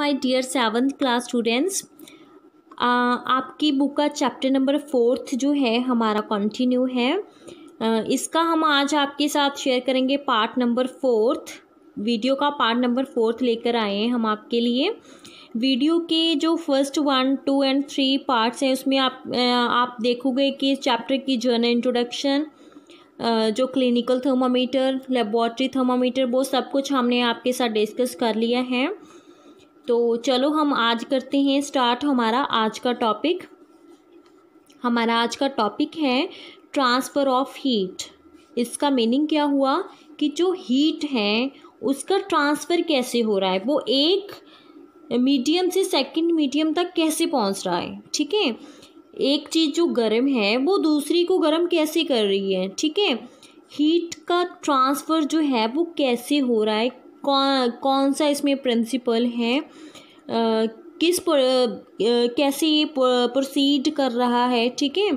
My dear seventh class students आपकी book का chapter number fourth जो है हमारा कंटिन्यू है इसका हम आज आपके साथ शेयर करेंगे पार्ट नंबर फोर्थ वीडियो का पार्ट नंबर फोर्थ लेकर आए हैं हम आपके लिए वीडियो के जो first one two and three parts हैं उसमें आप आप देखोगे कि चैप्टर की जर्नल इंट्रोडक्शन जो क्लिनिकल थर्मामीटर लेबॉर्ट्री थर्मामीटर वो सब कुछ हमने आपके साथ डिस्कस कर लिया है तो चलो हम आज करते हैं स्टार्ट हमारा आज का टॉपिक हमारा आज का टॉपिक है ट्रांसफ़र ऑफ हीट इसका मीनिंग क्या हुआ कि जो हीट है उसका ट्रांसफ़र कैसे हो रहा है वो एक मीडियम से सेकंड मीडियम तक कैसे पहुंच रहा है ठीक है एक चीज़ जो गर्म है वो दूसरी को गर्म कैसे कर रही है ठीक है हीट का ट्रांसफ़र जो है वो कैसे हो रहा है कौन कौन सा इसमें प्रिंसिपल है किस पर, कैसे ये प्रोसीड कर रहा है ठीक है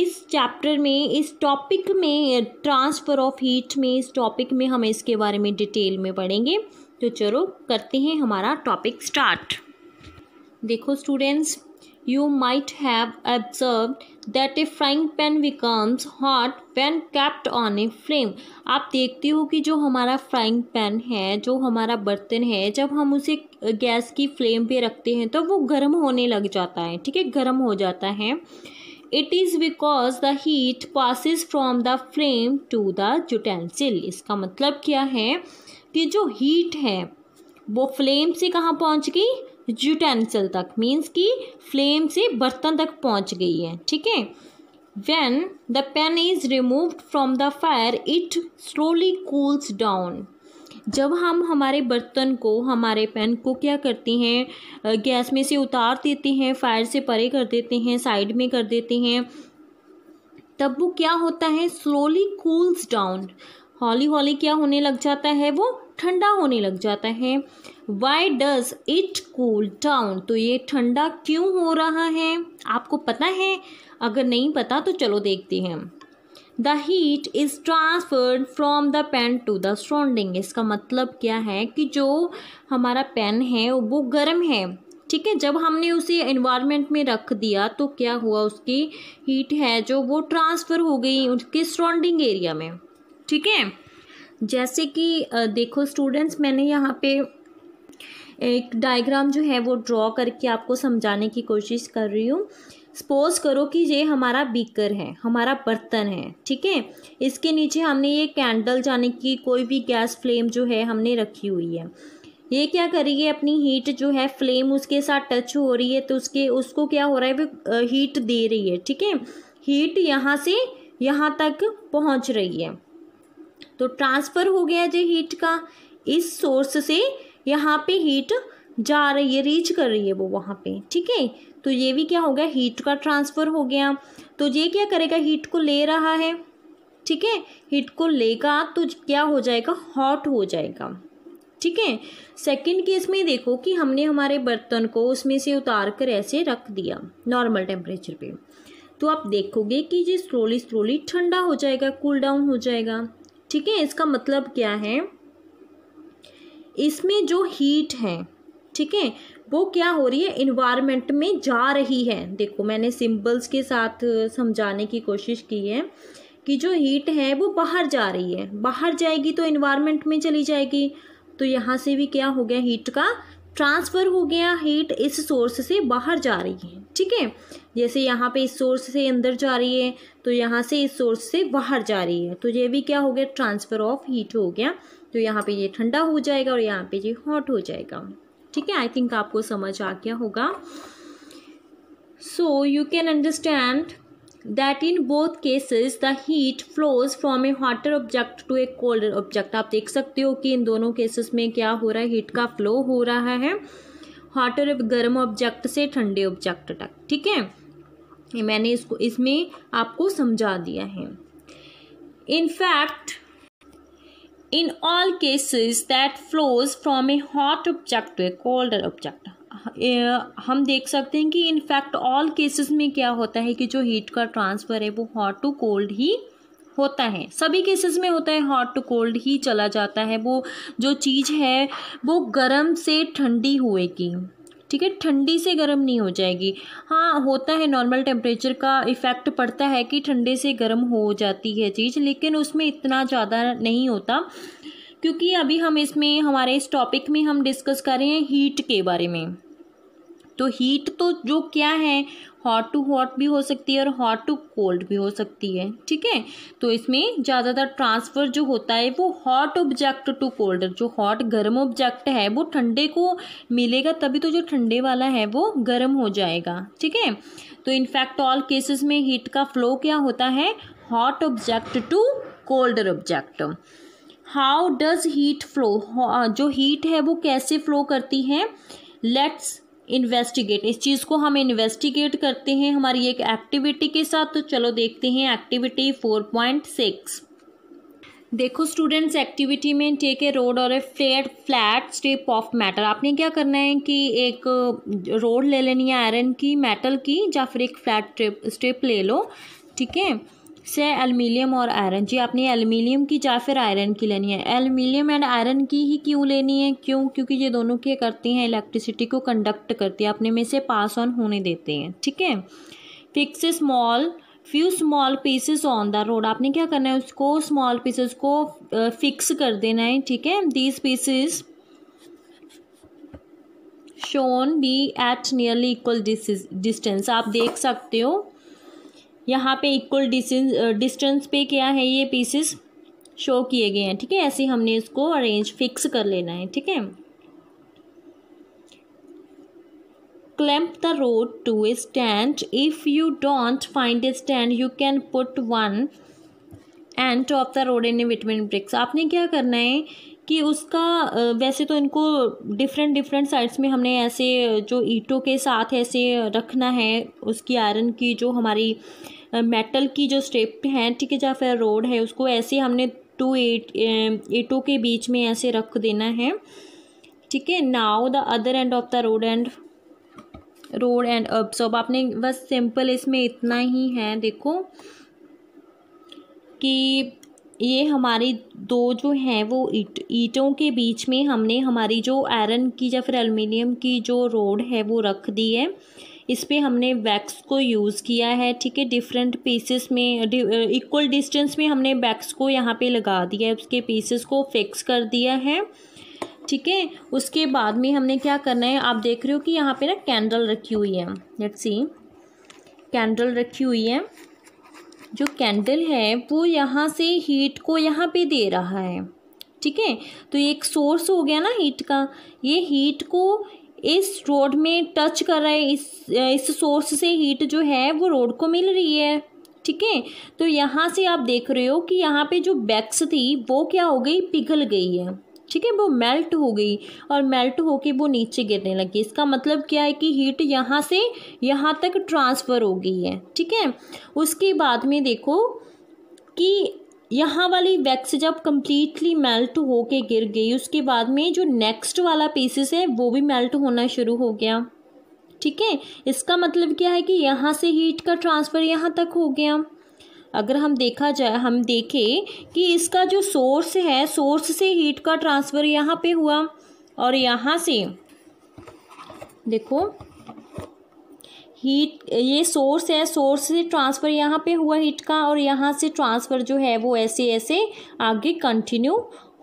इस चैप्टर में इस टॉपिक में ट्रांसफ़र ऑफ हीट में इस टॉपिक में हम इसके बारे में डिटेल में पढ़ेंगे तो चलो करते हैं हमारा टॉपिक स्टार्ट देखो students you might have observed that a frying pan becomes hot when kept on a flame. आप देखते हो कि जो हमारा फ्राइंग पैन है जो हमारा बर्तन है जब हम उसे गैस की फ्लेम पे रखते हैं तो वो गर्म होने लग जाता है ठीक है गर्म हो जाता है it is because the heat passes from the flame to the utensil इसका मतलब क्या है कि जो हीट है वो फ्लेम से कहाँ पहुँच गई यूटेंसिल तक मीन्स कि फ्लेम से बर्तन तक पहुंच गई है ठीक है when the pan is removed from the fire it slowly cools down जब हम हमारे बर्तन को हमारे पेन को क्या करते हैं गैस में से उतार देते हैं फायर से परे कर देते हैं साइड में कर देते हैं तब वो क्या होता है स्लोली कूल्स डाउन हौली हौली क्या होने लग जाता है वो ठंडा होने लग जाता है why does it cool down तो ये ठंडा क्यों हो रहा है आपको पता है अगर नहीं पता तो चलो देखते हैं the heat is transferred from the pan to the surrounding इसका मतलब क्या है कि जो हमारा पेन है वो गर्म है ठीक है जब हमने उसे इन्वायरमेंट में रख दिया तो क्या हुआ उसकी हीट है जो वो ट्रांसफ़र हो गई उसके सराउंडिंग एरिया में ठीक है जैसे कि देखो स्टूडेंट्स मैंने यहाँ पे एक डायग्राम जो है वो ड्रॉ करके आपको समझाने की कोशिश कर रही हूँ सपोज करो कि ये हमारा बीकर है हमारा बर्तन है ठीक है इसके नीचे हमने ये कैंडल जाने की कोई भी गैस फ्लेम जो है हमने रखी हुई है ये क्या कर रही है अपनी हीट जो है फ्लेम उसके साथ टच हो रही है तो उसके उसको क्या हो रहा है वो हीट दे रही है ठीक है हीट यहाँ से यहाँ तक पहुँच रही है तो ट्रांसफ़र हो गया जो हीट का इस सोर्स से यहाँ पे हीट जा रही है रीच कर रही है वो वहाँ पे ठीक है तो ये भी क्या हो गया हीट का ट्रांसफ़र हो गया तो ये क्या करेगा हीट को ले रहा है ठीक है हीट को लेगा तो क्या हो जाएगा हॉट हो जाएगा ठीक है सेकंड केस में देखो कि हमने हमारे बर्तन को उसमें से उतार कर ऐसे रख दिया नॉर्मल टेम्परेचर पे तो आप देखोगे कि ये स्लोली स्लोली ठंडा हो जाएगा कूल डाउन हो जाएगा ठीक है इसका मतलब क्या है इसमें जो हीट है ठीक है वो क्या हो रही है इन्वायरमेंट में जा रही है देखो मैंने सिंबल्स के साथ समझाने की कोशिश की है कि जो हीट है वो बाहर जा रही है बाहर जाएगी तो इन्वायरमेंट में चली जाएगी तो यहाँ से भी क्या हो गया हीट का ट्रांसफ़र हो गया हीट इस सोर्स से बाहर जा रही है ठीक है जैसे यहाँ पे इस सोर्स से अंदर जा रही है तो यहाँ से इस सोर्स से बाहर जा रही है तो ये भी क्या हो गया ट्रांसफ़र ऑफ हीट हो गया तो यहाँ पे ये ठंडा हो जाएगा और यहाँ पे ये हॉट हो जाएगा ठीक है आई थिंक आपको समझ आ गया होगा so you can understand that in both cases the heat flows from a hotter object to a colder object आप देख सकते हो कि इन दोनों केसेस में क्या हो रहा है हीट का फ्लो हो रहा है हॉटर गर्म ऑब्जेक्ट से ठंडे ऑब्जेक्ट तक ठीक है मैंने इसको इसमें आपको समझा दिया है in fact in all cases that flows from a hot object to a colder object हम देख सकते हैं कि इनफैक्ट ऑल केसेस में क्या होता है कि जो हीट का ट्रांसफ़र है वो हॉट टू कोल्ड ही होता है सभी केसेस में होता है हॉट टू कोल्ड ही चला जाता है वो जो चीज़ है वो गर्म से ठंडी होएगी ठीक है ठंडी से गर्म नहीं हो जाएगी हाँ होता है नॉर्मल टेम्परेचर का इफ़ेक्ट पड़ता है कि ठंडे से गर्म हो जाती है चीज़ लेकिन उसमें इतना ज़्यादा नहीं होता क्योंकि अभी हम इसमें हमारे इस टॉपिक में हम डिस्कस कर रहे हैं हीट के बारे में तो हीट तो जो क्या है हॉट टू हॉट भी हो सकती है और हॉट टू कोल्ड भी हो सकती है ठीक है तो इसमें ज़्यादातर ट्रांसफ़र जो होता है वो हॉट ऑब्जेक्ट टू कोल्ड जो हॉट गर्म ऑब्जेक्ट है वो ठंडे को मिलेगा तभी तो जो ठंडे वाला है वो गर्म हो जाएगा ठीक है तो इनफैक्ट ऑल केसेस में हीट का फ्लो क्या होता है hot object to colder object how does heat flow जो हीट है वो कैसे फ्लो करती है लेट्स इन्वेस्टिगेट इस चीज़ को हम इन्वेस्टिगेट करते हैं हमारी एक एक्टिविटी के साथ तो चलो देखते हैं एक्टिविटी फोर पॉइंट सिक्स देखो स्टूडेंट्स एक्टिविटी में टेक ए रोड और a fair flat step of metal आपने क्या करना है कि एक रोड ले लेनी है आयरन की मेटल की या फिर एक फ्लैट स्टेप ले लो ठीक है से एलमिलियम और आयरन जी आपने एलमिलियम की या फिर आयरन की लेनी है एलमिलियम एंड आयरन की ही क्यों लेनी है क्यों क्योंकि ये दोनों क्या करती हैं इलेक्ट्रिसिटी को कंडक्ट करती है अपने में से पास ऑन होने देते हैं ठीक है fix small few small pieces on the rod आपने क्या करना है उसको स्मॉल पीसेस को फिक्स कर देना है ठीक है these pieces should be at nearly equal distance आप देख सकते हो यहाँ पे इक्वल डिस्टेंस पे क्या है ये पीसेस शो किए गए हैं ठीक है ऐसे हमने इसको अरेंज फिक्स कर लेना है ठीक है clamp the rod to a stand if you don't find a stand you can put one end top the rod in a between bricks आपने क्या करना है कि उसका वैसे तो इनको डिफरेंट डिफरेंट साइड्स में हमने ऐसे जो ईटों के साथ ऐसे रखना है उसकी आयरन की जो हमारी मेटल की जो स्टेप हैं ठीक है या फिर रोड है उसको ऐसे हमने टू एट ईटों के बीच में ऐसे रख देना है ठीक है now the other end of the rod end rod and observe आपने बस सिंपल इसमें इतना ही है देखो कि ये हमारी दो जो हैं वो ईट ईटों के बीच में हमने हमारी जो आयरन की या फिर एलुमिनियम की जो रोड है वो रख दी है इस पर हमने वैक्स को यूज़ किया है ठीक है डिफरेंट पीसेस में इक्वल डिस्टेंस में हमने वैक्स को यहाँ पे लगा दिया है उसके पीसेस को फिक्स कर दिया है ठीक है उसके बाद में हमने क्या करना है आप देख रहे हो कि यहाँ पे ना कैंडल रखी हुई है लेट सी कैंडल रखी हुई है जो कैंडल है वो यहाँ से हीट को यहाँ पे दे रहा है ठीक है तो ये एक सोर्स हो गया ना हीट का ये हीट को इस रोड में टच कर रहा है इस इस सोर्स से हीट जो है वो रोड को मिल रही है ठीक है तो यहाँ से आप देख रहे हो कि यहाँ पे जो बैक्स थी वो क्या हो गई पिघल गई है ठीक है वो मेल्ट हो गई और मेल्ट होके वो नीचे गिरने लगी इसका मतलब क्या है कि हीट यहाँ से यहाँ तक ट्रांसफ़र हो गई है ठीक है उसके बाद में देखो कि यहाँ वाली वैक्स जब कम्प्लीटली मेल्ट होके गिर गई उसके बाद में जो नेक्स्ट वाला पीसेस है वो भी मेल्ट होना शुरू हो गया ठीक है इसका मतलब क्या है कि यहाँ से हीट का ट्रांसफ़र यहाँ तक हो गया अगर हम देखा जाए हम देखें कि इसका जो सोर्स है सोर्स से हीट का ट्रांसफ़र यहाँ पे हुआ और यहाँ से देखो हीट ये सोर्स है सोर्स से ट्रांसफ़र यहाँ पे हुआ हीट का और यहाँ से ट्रांसफ़र जो है वो ऐसे ऐसे आगे कंटिन्यू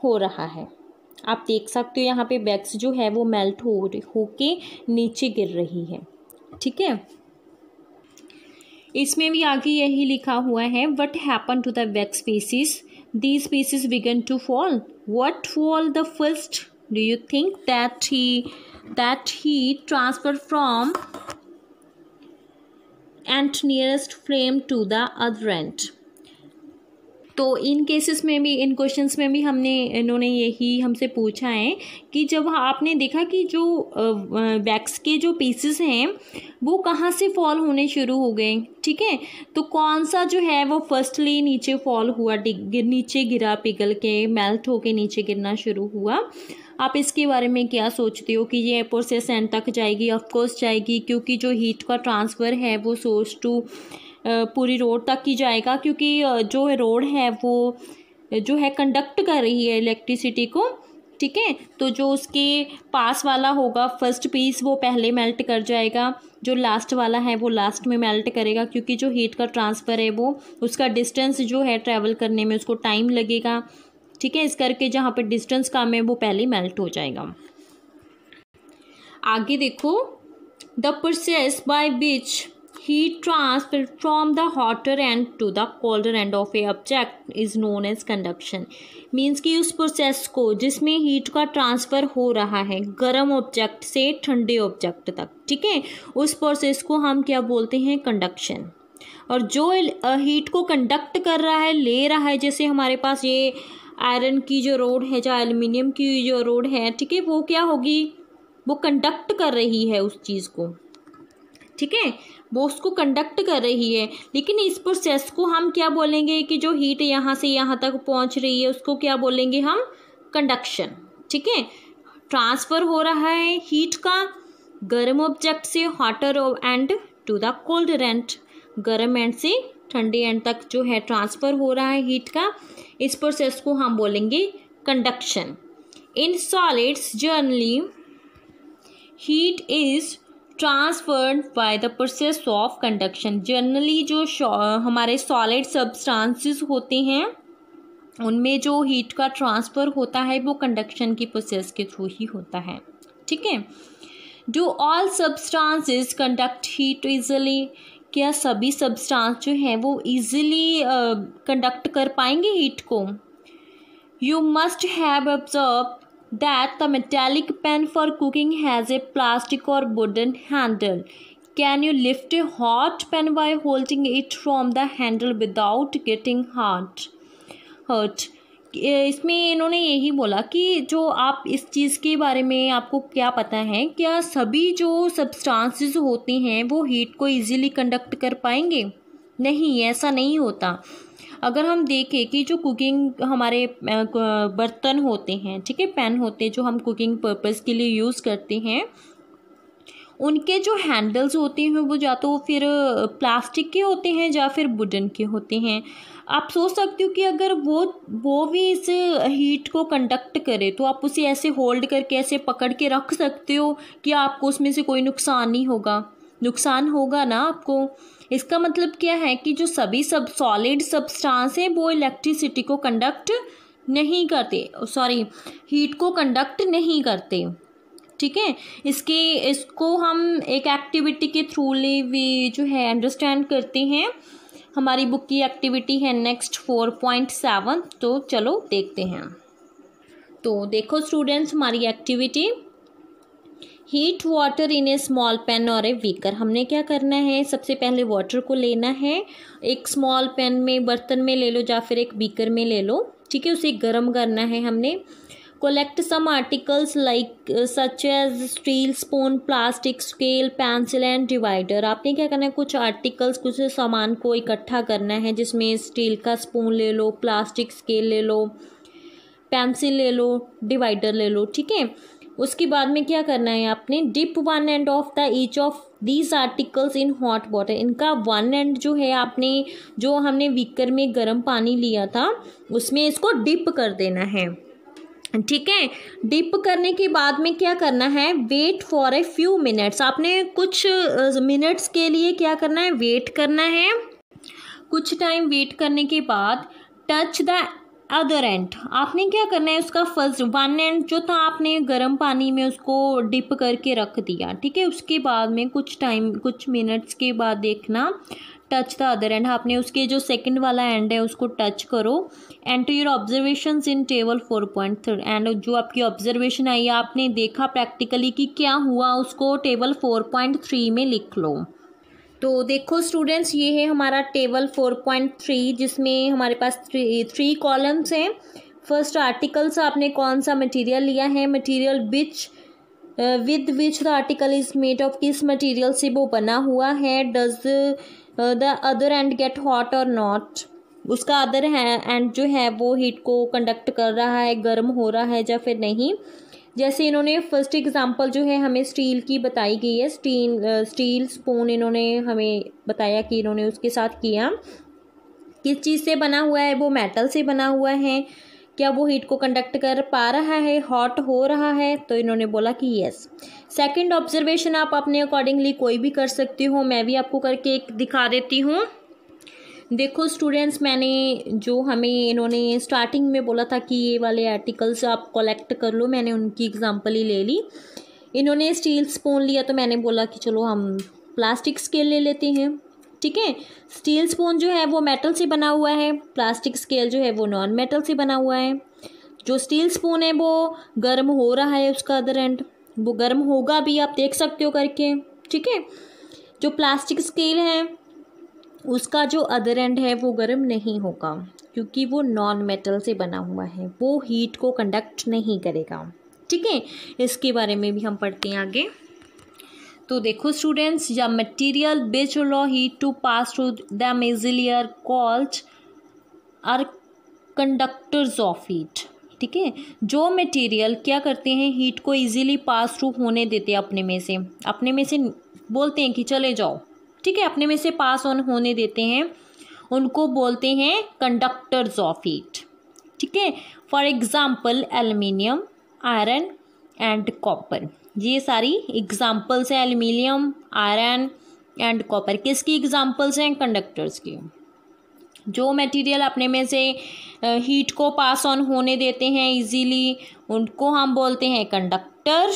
हो रहा है आप देख सकते हो यहाँ पे वैक्स जो है वो मेल्ट हो होके नीचे गिर रही है ठीक है इसमें भी आगे यही लिखा हुआ है what happen to the wax pieces the pieces began to fall what fall the first do you think that he that he transfer from and nearest frame to the other end. तो इन cases में भी इन questions में भी हमने इन्होंने यही हमसे पूछा है कि जब आपने देखा कि जो वैक्स के जो पीसेस हैं वो कहाँ से फॉल होने शुरू हो गए ठीक है तो कौन सा जो है वो फर्स्टली नीचे फॉल हुआ नीचे गिरा पिघल के मेल्ट होके नीचे गिरना शुरू हुआ आप इसके बारे में क्या सोचते हो कि ये प्रोसेस एंड तक जाएगी ऑफकोर्स जाएगी क्योंकि जो हीट का ट्रांसफ़र है वो सोर्स टू पूरी रोड तक ही जाएगा क्योंकि जो रोड है वो जो है कंडक्ट कर रही है इलेक्ट्रिसिटी को ठीक है तो जो उसके पास वाला होगा फर्स्ट पीस वो पहले मेल्ट कर जाएगा जो लास्ट वाला है वो लास्ट में मेल्ट करेगा क्योंकि जो हीट का ट्रांसफ़र है वो उसका डिस्टेंस जो है ट्रैवल करने में उसको टाइम लगेगा ठीक है इस करके जहाँ पर डिस्टेंस कम है वो पहले मेल्ट हो जाएगा आगे देखो the process by which heat transfer from the hotter end to the colder end of a object is known as conduction means कि उस प्रोसेस को जिसमें हीट का ट्रांसफ़र हो रहा है गर्म ऑब्जेक्ट से ठंडे ऑब्जेक्ट तक ठीक है उस प्रोसेस को हम क्या बोलते हैं कंडक्शन और जो हीट को कंडक्ट कर रहा है ले रहा है जैसे हमारे पास ये आयरन की जो रोड है या एल्यूमिनियम की जो रोड है ठीक है वो क्या होगी वो कंडक्ट कर रही है उस चीज़ को ठीक है वो उसको कंडक्ट कर रही है लेकिन इस प्रोसेस को हम क्या बोलेंगे कि जो हीट यहाँ से यहाँ तक पहुँच रही है उसको क्या बोलेंगे हम कंडक्शन ठीक है ट्रांसफ़र हो रहा है हीट का गर्म ऑब्जेक्ट से hotter end to the cold रेंट गर्म एंड से ठंडे एंड तक जो है ट्रांसफ़र हो रहा है हीट का इस प्रोसेस को हम बोलेंगे conduction in solids generally heat is transferred by the process of conduction generally जो हमारे सॉलिड सब्सटेंसेस होते हैं उनमें जो हीट का ट्रांसफ़र होता है वो कंडक्शन की प्रोसेस के थ्रू ही होता है ठीक है do all substances conduct heat easily क्या सभी सब्सटेंस जो हैं वो ईजिली कंडक्ट uh, कर पाएंगे हीट को you must have observe that the metallic pan for cooking has a plastic or wooden handle. Can you lift a hot pan by holding it from the handle without getting hot? Hurt. इसमें इन्होंने यही बोला कि जो आप इस चीज़ के बारे में आपको क्या पता है क्या सभी जो सब्सटेंसेस होते हैं वो हीट को इजीली कंडक्ट कर पाएंगे नहीं ऐसा नहीं होता अगर हम देखें कि जो कुकिंग हमारे बर्तन होते हैं ठीक है पैन होते हैं जो हम कुकिंग पर्पज़ के लिए यूज़ करते हैं उनके जो हैंडल्स होते हैं वो या तो फिर प्लास्टिक के होते हैं या फिर वुडन के होते हैं आप सोच सकते हो कि अगर वो वो भी इस हीट को कंडक्ट करे तो आप उसे ऐसे होल्ड करके ऐसे पकड़ के रख सकते हो कि आपको उसमें से कोई नुकसान नहीं होगा नुकसान होगा ना आपको इसका मतलब क्या है कि जो सभी सब सॉलिड सबस्टांस हैं वो इलेक्ट्रिसिटी को कंडक्ट नहीं करते सॉरी हीट को कंडक्ट नहीं करते ठीक है इसके इसको हम एक एक्टिविटी के थ्रू ले जो है अंडरस्टैंड करते हैं हमारी बुक की एक्टिविटी है नेक्स्ट फोर पॉइंट सेवन तो चलो देखते हैं तो देखो स्टूडेंट्स हमारी activity heat water in a small pan और ए वीकर हमने क्या करना है सबसे पहले वाटर को लेना है एक स्मॉल पेन में बर्तन में ले लो या फिर एक बीकर में ले लो ठीक है उसे गर्म करना है हमने collect some articles like such as steel spoon plastic scale pencil and divider आपने क्या करना है कुछ आर्टिकल्स कुछ सामान को इकट्ठा करना है जिसमें स्टील का स्पून ले लो प्लास्टिक स्केल ले लो पेंसिल ले लो डिवाइडर ले लो ठीक है उसके बाद में क्या करना है आपने dip one end of the each of these articles in hot water इनका वन एंड जो है आपने जो हमने वीकर में गर्म पानी लिया था उसमें इसको डिप कर देना है ठीक है डिप करने के बाद में क्या करना है wait for a few minutes आपने कुछ मिनट्स के लिए क्या करना है वेट करना है कुछ टाइम वेट करने के बाद टच द अदर एंड आपने क्या करना है उसका फर्स्ट वन एंड जो था आपने गर्म पानी में उसको डिप करके रख दिया ठीक है उसके बाद में कुछ टाइम कुछ मिनट्स के बाद देखना टच द अदर एंड आपने उसके जो सेकंड वाला एंड है उसको टच करो and to your observation in table four point three and जो आपकी ऑब्जर्वेशन आई आपने देखा प्रैक्टिकली कि क्या हुआ उसको टेबल फोर पॉइंट थ्री में लिख लो तो देखो स्टूडेंट्स ये है हमारा टेबल फोर पॉइंट थ्री जिसमें हमारे पास थ्री थ्री कॉलम्स हैं फर्स्ट आर्टिकल्स आपने कौन सा मटेरियल लिया है material which with which the article is made of किस मटेरियल से वो बना हुआ है does the other end get hot और नॉट उसका अदर है एंड जो है वो हीट को कंडक्ट कर रहा है गर्म हो रहा है या फिर नहीं जैसे इन्होंने फर्स्ट एग्ज़ाम्पल जो है हमें स्टील की बताई गई है स्टील स्टील स्पून इन्होंने हमें बताया कि इन्होंने उसके साथ किया किस चीज़ से बना हुआ है वो मेटल से बना हुआ है क्या वो हीट को कंडक्ट कर पा रहा है हॉट हो रहा है तो इन्होंने बोला कि यस सेकंड ऑब्जर्वेशन आप अपने अकॉर्डिंगली कोई भी कर सकती हो मैं भी आपको करके एक दिखा देती हूँ देखो स्टूडेंट्स मैंने जो हमें इन्होंने स्टार्टिंग में बोला था कि ये वाले आर्टिकल्स आप कलेक्ट कर लो मैंने उनकी एग्ज़ाम्पल ही ले ली इन्होंने स्टील स्पून लिया तो मैंने बोला कि चलो हम प्लास्टिक स्केल ले लेते हैं ठीक है स्टील स्पून जो है वो मेटल से बना हुआ है प्लास्टिक स्केल जो है वो नॉन मेटल से बना हुआ है जो स्टील स्पून है वो गर्म हो रहा है उसका अदर एंड वो गर्म होगा भी आप देख सकते हो करके ठीक है जो प्लास्टिक स्केल है उसका जो अदर एंड है वो गर्म नहीं होगा क्योंकि वो नॉन मेटल से बना हुआ है वो हीट को कंडक्ट नहीं करेगा ठीक है इसके बारे में भी हम पढ़ते हैं आगे तो देखो स्टूडेंट्स या material which allow heat to pass through the मेजिलियर are called are conductors of heat ठीक है जो मटेरियल क्या करते हैं हीट को इजीली पास थ्रू होने देते हैं अपने में से अपने में से बोलते हैं कि चले जाओ ठीक है अपने में से पास ऑन होने देते हैं उनको बोलते हैं कंडक्टर्स ऑफ हीट ठीक है for example aluminium iron and copper ये सारी एग्ज़ाम्पल्स हैं एल्यूमिनियम आयरन एंड कॉपर किसकी एग्ज़ाम्पल्स हैं कंडक्टर्स की जो मटेरियल अपने में से हीट को पास ऑन होने देते हैं इजीली उनको हम बोलते हैं कंडक्टर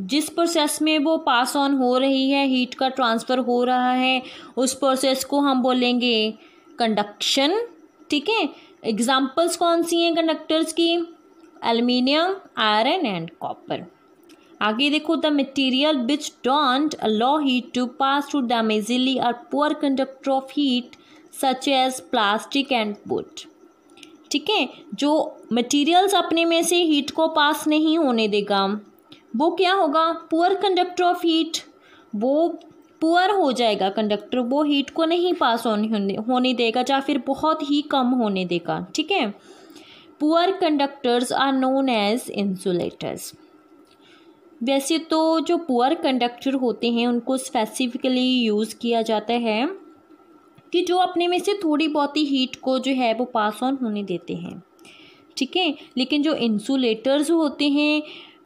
जिस प्रोसेस में वो पास ऑन हो रही है हीट का ट्रांसफ़र हो रहा है उस प्रोसेस को हम बोलेंगे कंडक्शन ठीक है एग्जाम्पल्स कौन सी हैं कंडक्टर्स की एल्युमिनियम आयरन एंड कॉपर आगे देखो the material which don't allow heat to pass to डैमेजिली are poor conductor of heat such as plastic and wood ठीक है जो मटेरियल्स अपने में से हीट को पास नहीं होने देगा वो क्या होगा पुअर कंडक्टर ऑफ हीट वो पुअर हो जाएगा कंडक्टर वो हीट को नहीं पास होने होने देगा या फिर बहुत ही कम होने देगा ठीक है poor conductors are known as insulators वैसे तो जो पुअर कंडक्टर होते हैं उनको स्पेसिफिकली यूज़ किया जाता है कि जो अपने में से थोड़ी बहुत ही हीट को जो है वो पास ऑन होने देते हैं ठीक है लेकिन जो इंसुलेटर्स होते हैं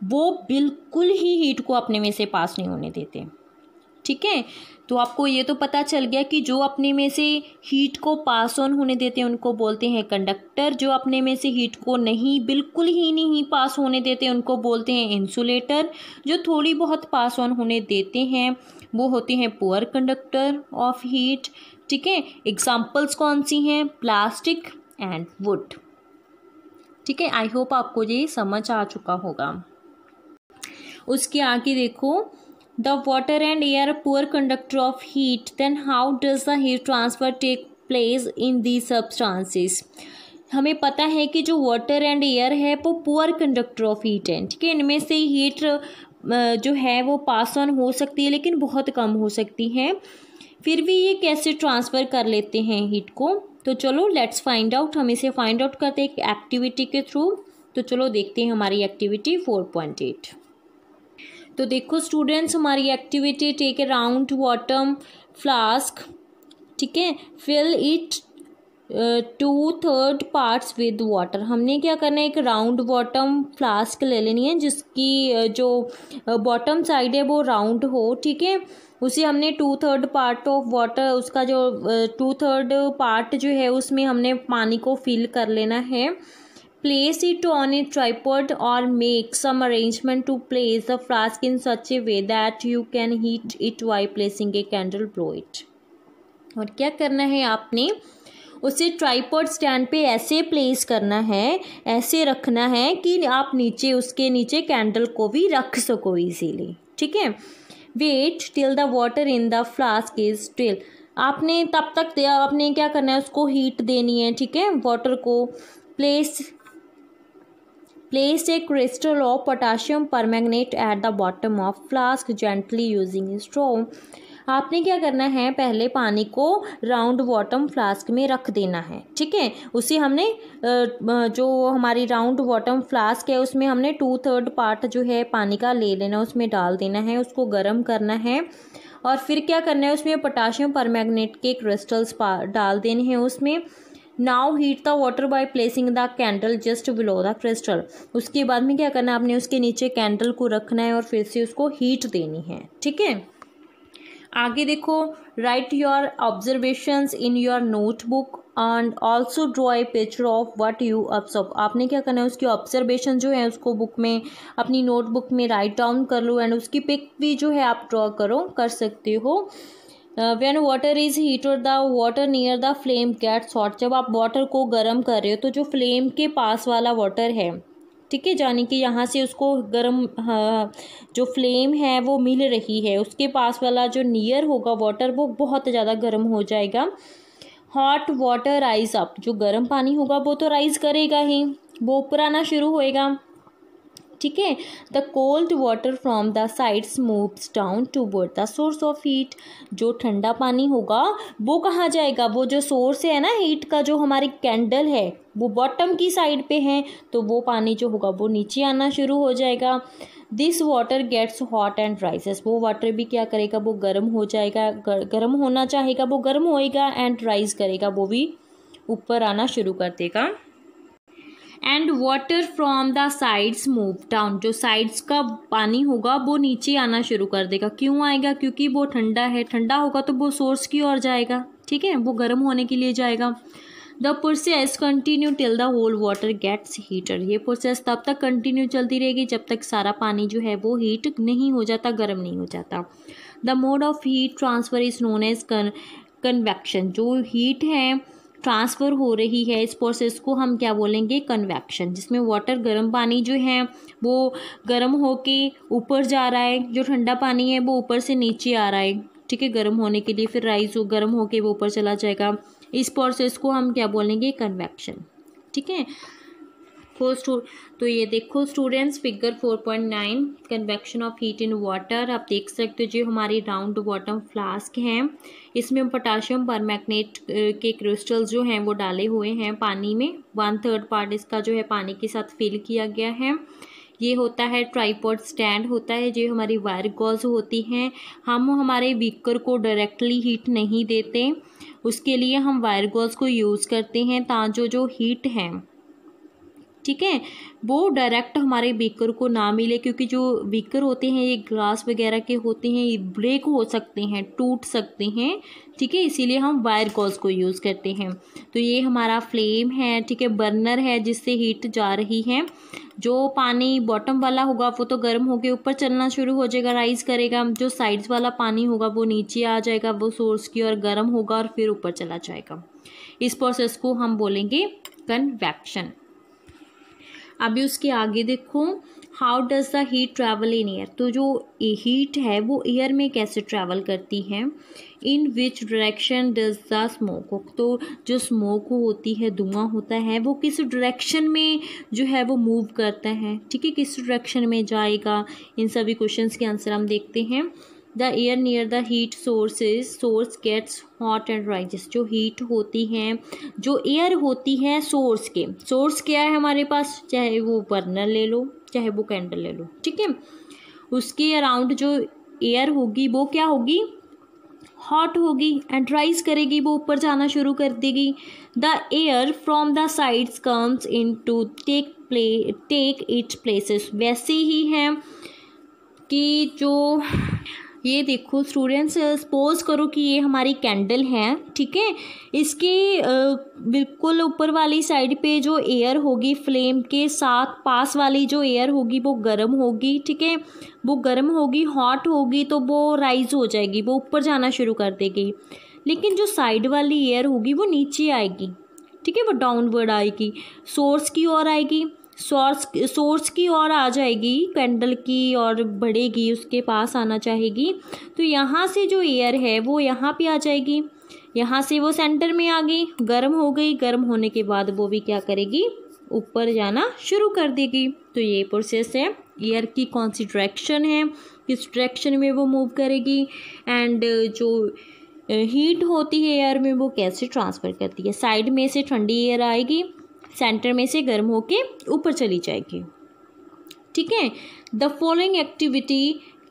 वो बिल्कुल ही हीट को अपने में से पास नहीं होने देते ठीक है तो आपको ये तो पता चल गया कि जो अपने में से हीट को पास ऑन होने देते हैं उनको बोलते हैं कंडक्टर जो अपने में से हीट को नहीं बिल्कुल ही नहीं पास होने देते उनको बोलते हैं इंसुलेटर जो थोड़ी बहुत पास ऑन होने देते हैं वो होते हैं पुअर कंडक्टर ऑफ हीट ठीक है एग्जाम्पल्स कौन सी हैं प्लास्टिक एंड वुड ठीक है आई होप आपको ये समझ आ चुका होगा उसके आगे देखो the water and air poor conductor of heat then how does the heat transfer take place in the substances हमें पता है कि जो वाटर एंड एयर है वो पुअर कंडक्टर ऑफ हीट है ठीक है इनमें से हीट जो है वो पास ऑन हो सकती है लेकिन बहुत कम हो सकती है फिर भी ये कैसे ट्रांसफ़र कर लेते हैं हीट को तो चलो लेट्स फाइंड आउट हम इसे फाइंड आउट करते हैं एक एक्टिविटी के थ्रू तो चलो देखते हैं हमारी एक्टिविटी फोर पॉइंट एट तो देखो स्टूडेंट्स हमारी activity take a round water flask ठीक है fill it two third parts with water हमने क्या करना है एक राउंड बॉटम फ्लास्क ले लेनी है जिसकी uh, जो बॉटम uh, साइड है वो राउंड हो ठीक है उसे हमने two third part of water उसका जो टू थर्ड पार्ट जो है उसमें हमने पानी को फिल कर लेना है place it on a tripod or make some arrangement to place the flask in such a way that you can heat it while placing a candle blow it और क्या करना है आपने उसे ट्राईपोर्ट स्टैंड पे ऐसे प्लेस करना है ऐसे रखना है कि आप नीचे उसके नीचे कैंडल को भी रख सको इजीली ठीक है wait till the water in the flask is till आपने तब तक आपने क्या करना है उसको हीट देनी है ठीक है वाटर को place Place a crystal of potassium permanganate at the bottom of flask gently using straw आपने क्या करना है पहले पानी को राउंड बॉटम फ्लास्क में रख देना है ठीक है उसे हमने जो हमारी राउंड बॉटम फ्लास्क है उसमें हमने टू थर्ड पार्ट जो है पानी का ले लेना उसमें डाल देना है उसको गर्म करना है और फिर क्या करना है उसमें पोटाशियम परमैग्नेट के क्रिस्टल्स डाल देने हैं उसमें now heat the water by placing the candle just below the crystal उसके बाद में क्या करना है आपने उसके नीचे कैंडल को रखना है और फिर से उसको हीट देनी है ठीक है आगे देखो write your observation in your notebook and also draw a picture of what you observe आपने क्या करना है उसकी ऑब्जर्वेशन जो है उसको बुक में अपनी नोटबुक में राइट डाउन कर लो एंड उसकी पिक भी जो है आप ड्रॉ करो कर सकते हो when water is heated the water near the flame get hot जब आप वाटर को गर्म कर रहे हो तो जो फ्लेम के पास वाला वाटर है ठीक है यानी कि यहाँ से उसको गर्म हाँ, जो फ्लेम है वो मिल रही है उसके पास वाला जो नियर होगा वाटर वो बहुत ज़्यादा गर्म हो जाएगा हॉट वाटर राइज अप जो गर्म पानी होगा वो तो राइज करेगा ही वो ऊपर आना शुरू होएगा ठीक है the cold water from the sides moves down toward the source of heat जो ठंडा पानी होगा वो कहाँ जाएगा वो जो सोर्स है ना हीट का जो हमारी कैंडल है वो बॉटम की साइड पे है तो वो पानी जो होगा वो नीचे आना शुरू हो जाएगा this water gets hot and rises वो वाटर भी क्या करेगा वो गर्म हो जाएगा गर, गर्म होना चाहेगा वो गर्म होएगा एंड राइज करेगा वो भी ऊपर आना शुरू कर देगा and water from the sides move down जो साइड्स का पानी होगा वो नीचे आना शुरू कर देगा क्यों आएगा क्योंकि वो ठंडा है ठंडा होगा तो वो सोर्स की ओर जाएगा ठीक है वो गर्म होने के लिए जाएगा the process continue till the whole water gets heated ये प्रोसेस तब तक कंटिन्यू चलती रहेगी जब तक सारा पानी जो है वो हीट नहीं हो जाता गर्म नहीं हो जाता the mode of heat transfer is known as convection जो हीट है ट्रांसफ़र हो रही है इस प्रोसेस को हम क्या बोलेंगे कन्वेक्शन जिसमें वाटर गर्म पानी जो है वो गर्म होके ऊपर जा रहा है जो ठंडा पानी है वो ऊपर से नीचे आ रहा है ठीक है गर्म होने के लिए फिर राइस हो गर्म होके वो ऊपर चला जाएगा इस प्रोसेस को हम क्या बोलेंगे कन्वेक्शन ठीक है तो ये देखो students figure four point nine convection of heat in water आप देख सकते हो जो हमारी राउंड बॉटम फ्लास्क हैं इसमें पोटाशियम पर के क्रिस्टल्स जो हैं वो डाले हुए हैं पानी में वन थर्ड पार्ट इसका जो है पानी के साथ फिल किया गया है ये होता है ट्राईपॉड स्टैंड होता है जो हमारी वायर गॉज होती हैं हम हमारे वीकर को डायरेक्टली हीट नहीं देते उसके लिए हम वायर गॉज को यूज़ करते हैं ताजो जो जो हीट हैं ठीक है वो डायरेक्ट हमारे बेकर को ना मिले क्योंकि जो बेकर होते हैं ये ग्लास वगैरह के होते हैं ये ब्रेक हो सकते हैं टूट सकते हैं ठीक है इसीलिए हम वायर कॉज को यूज़ करते हैं तो ये हमारा फ्लेम है ठीक है बर्नर है जिससे हीट जा रही है जो पानी बॉटम वाला होगा वो तो गर्म होकर ऊपर चलना शुरू हो जाएगा राइज करेगा जो साइड्स वाला पानी होगा वो नीचे आ जाएगा वो सोर्स की ओर गर्म होगा और फिर ऊपर चला जाएगा इस प्रोसेस को हम बोलेंगे कन्वैक्शन अभी उसके आगे देखो how does the heat travel in air तो जो हीट है वो एयर में कैसे ट्रैवल करती है in which direction does the smoke तो जो स्मोक होती है धुआं होता है वो किस डायरेक्शन में जो है वो मूव करता है ठीक है किस डायरेक्शन में जाएगा इन सभी क्वेश्चंस के आंसर हम देखते हैं the air near the heat sources source gets hot and rises जो हीट होती हैं जो एयर होती है सोर्स के सोर्स क्या है हमारे पास चाहे वो बर्नर ले लो चाहे वो कैंडल ले लो ठीक है उसके अराउंड जो एयर होगी वो क्या होगी हॉट होगी एंड राइज करेगी वो ऊपर जाना शुरू कर देगी the air from the sides comes in to take play take its places वैसे ही हैं कि जो ये देखो स्टूडेंट्स सपोज करो कि ये हमारी कैंडल है ठीक है इसके बिल्कुल ऊपर वाली साइड पे जो एयर होगी फ्लेम के साथ पास वाली जो एयर होगी वो गर्म होगी ठीक है वो गर्म होगी हॉट होगी तो वो राइज हो जाएगी वो ऊपर जाना शुरू कर देगी लेकिन जो साइड वाली एयर होगी वो नीचे आएगी ठीक है वो डाउनवर्ड आएगी सोर्स की ओर आएगी सोर्स सोर्स की ओर आ जाएगी कैंडल की और बढ़ेगी उसके पास आना चाहेगी तो यहाँ से जो एयर है वो यहाँ पे आ जाएगी यहाँ से वो सेंटर में आ गई गर्म हो गई गर्म होने के बाद वो भी क्या करेगी ऊपर जाना शुरू कर देगी तो ये प्रोसेस है एयर की कौन सी डायरेक्शन है किस डायरेक्शन में वो मूव करेगी एंड जो हीट होती है एयर में वो कैसे ट्रांसफ़र करती है साइड में से ठंडी एयर आएगी सेंटर में से गर्म होके ऊपर चली जाएगी ठीक है the following activity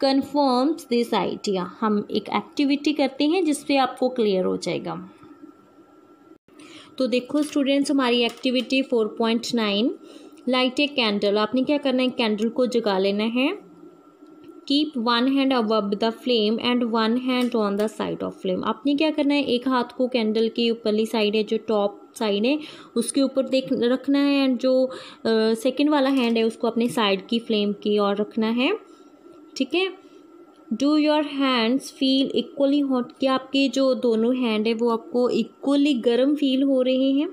confirms this idea हम एक एक्टिविटी करते हैं जिससे आपको क्लियर हो जाएगा तो देखो स्टूडेंट्स हमारी activity four point nine light a candle आपने क्या करना है कैंडल को जगा लेना है keep one hand above the flame and one hand on the side of flame आपने क्या करना है एक हाथ को कैंडल की ऊपरली साइड है जो टॉप साइड है उसके ऊपर देख रखना है एंड जो सेकेंड वाला हैंड है उसको अपने साइड की फ्लेम की और रखना है ठीक है do your hands feel equally hot क्या आपके जो दोनों हैंड है वो आपको इक्वली गर्म फील हो रहे हैं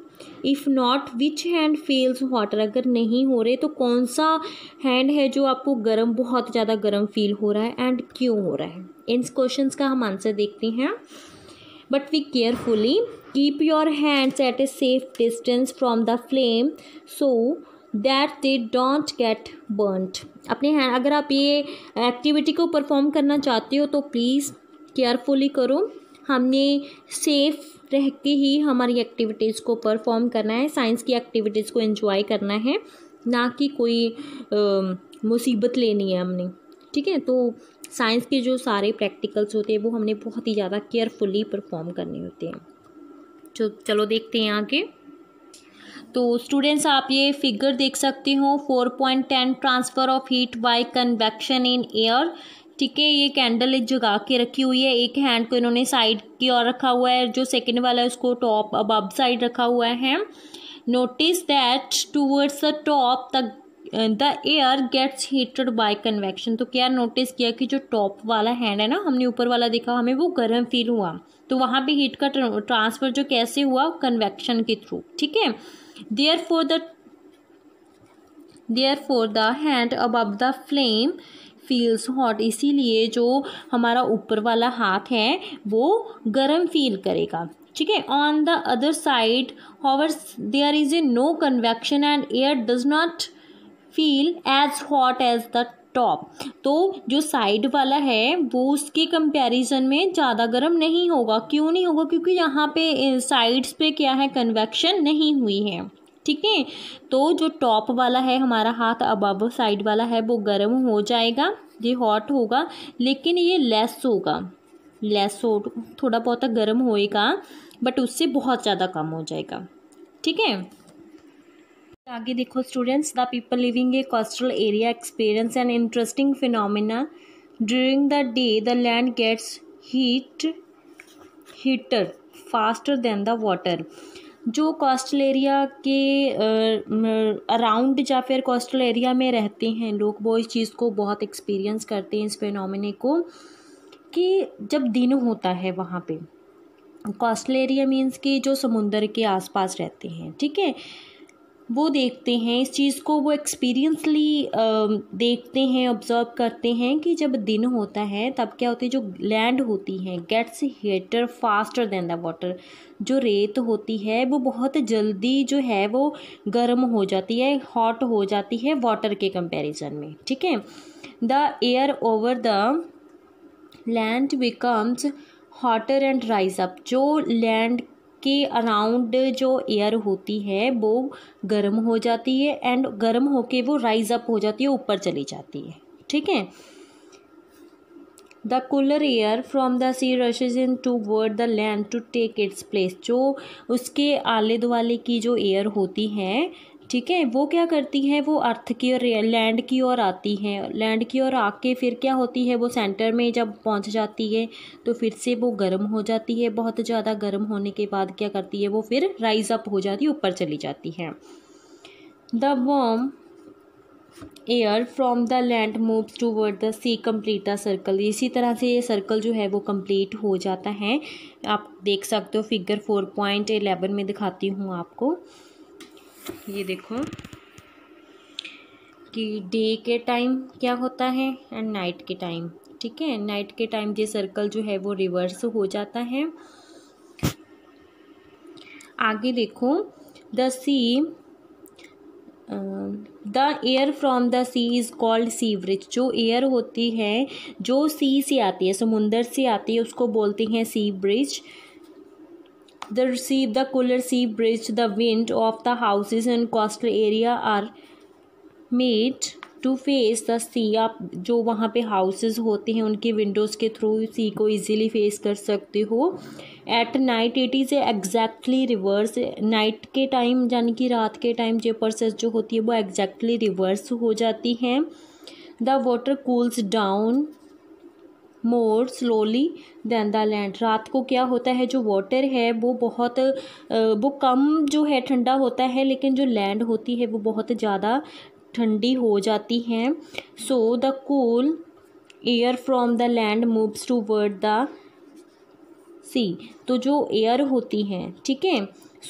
if not which hand feels hotter अगर नहीं हो रहे तो कौन सा हैंड है जो आपको गर्म बहुत ज़्यादा गर्म फील हो रहा है एंड क्यों हो रहा है इन क्वेश्चन का हम आंसर देखते हैं but we carefully keep your hands at a safe distance from the flame so that they don't get burned अपने हैं अगर आप ये एक्टिविटी को परफॉर्म करना चाहते हो तो प्लीज़ केयरफुली करो हमने सेफ रह के ही हमारी एक्टिविटीज़ को परफॉर्म करना है साइंस की एक्टिविटीज़ को इंजॉय करना है ना कि कोई मुसीबत लेनी है हमने ठीक है तो साइंस के जो सारे प्रैक्टिकल्स होते हैं वो हमने बहुत ही ज़्यादा केयरफुली परफॉर्म करने होते हैं जो चलो देखते हैं आगे तो स्टूडेंट्स आप ये फिगर देख सकते हो four point ten transfer of heat by convection in air ठीक है ये कैंडल एक जगा के रखी हुई है एक हैंड को इन्होंने साइड की ओर रखा हुआ है जो सेकेंड वाला है उसको टॉप अब साइड रखा हुआ है notice that towards the top the the air gets heated by convection तो क्या नोटिस किया कि जो टॉप वाला हैंड है ना हमने ऊपर वाला देखा हमें वो गर्म फील हुआ तो वहाँ पे हीट का ट्रांसफ़र जो कैसे हुआ कन्वेक्शन के थ्रू ठीक है therefore the therefore the hand above the flame feels hot इसीलिए जो हमारा ऊपर वाला हाथ है वो गर्म फील करेगा ठीक है on the other side however there is a no convection and air does not feel as hot as the top तो जो साइड वाला है वो उसके कंपैरिजन में ज़्यादा गर्म नहीं होगा क्यों नहीं होगा क्योंकि यहाँ पे साइड्स पे क्या है कन्वेक्शन नहीं हुई है ठीक है तो जो टॉप वाला है हमारा हाथ अब साइड वाला है वो गर्म हो जाएगा ये हॉट होगा लेकिन ये लेस होगा लेस हो थोड़ा बहुत गर्म होएगा बट उससे बहुत ज़्यादा कम हो जाएगा ठीक है आगे देखो students the people living a coastal area experience an interesting phenomena during the day the land gets heat heated faster than the water जो कोस्टल एरिया के अराउंड या फिर कोस्टल एरिया में रहते हैं लोग वो इस चीज़ को बहुत एक्सपीरियंस करते हैं इस फिनोमिने को कि जब दिन होता है वहाँ पे कोस्टल एरिया मीन्स कि जो समुंदर के आसपास रहते हैं ठीक है वो देखते हैं इस चीज़ को वो एक्सपीरियंसली देखते हैं ऑब्ज़र्व करते हैं कि जब दिन होता है तब क्या होती है जो लैंड होती है gets heated faster than the water जो रेत होती है वो बहुत जल्दी जो है वो गर्म हो जाती है हॉट हो जाती है वाटर के कंपैरिजन में ठीक है the air over the land becomes hotter and rise up जो लैंड के अराउंड जो एयर होती है वो गर्म हो जाती है एंड गर्म होके वो राइज अप हो जाती है ऊपर चली जाती है ठीक है the cooler air from the sea rushes in toward the land to take its place जो उसके आले दुआले की जो एयर होती है ठीक है वो क्या करती हैं वो अर्थ की ओर लैंड की ओर आती हैं लैंड की ओर आके फिर क्या होती है वो सेंटर में जब पहुंच जाती है तो फिर से वो गर्म हो जाती है बहुत ज़्यादा गर्म होने के बाद क्या करती है वो फिर राइज अप हो जाती है ऊपर चली जाती है the warm air from the land move toward the sea complete the circle इसी तरह से ये सर्कल जो है वो कम्प्लीट हो जाता है आप देख सकते हो फिगर फोर पॉइंट एलेवन में दिखाती हूँ आपको ये देखो कि डे के टाइम क्या होता है एंड नाइट के टाइम ठीक है नाइट के टाइम ये सर्कल जो है वो रिवर्स हो जाता है आगे देखो the sea the air from the sea is called sea breeze जो एयर होती है जो सी से आती है समुंदर से आती है उसको बोलते हैं breeze The sea, the cooler sea bridge, the wind of the houses in coastal area are made to face the sea आप जो वहाँ पे हाउसेस होते हैं उनके विंडोज़ के थ्रू सी को इजीली फेस कर सकते हो at night it is exactly reverse night के टाइम यानी कि रात के टाइम जो प्रोसेस जो होती है वो एग्जैक्टली रिवर्स हो जाती हैं the water cools down more slowly than the land रात को क्या होता है जो वाटर है वो बहुत वो कम जो है ठंडा होता है लेकिन जो लैंड होती है वो बहुत ज़्यादा ठंडी हो जाती हैं so the cool air from the land moves toward the sea तो जो एयर होती हैं ठीक है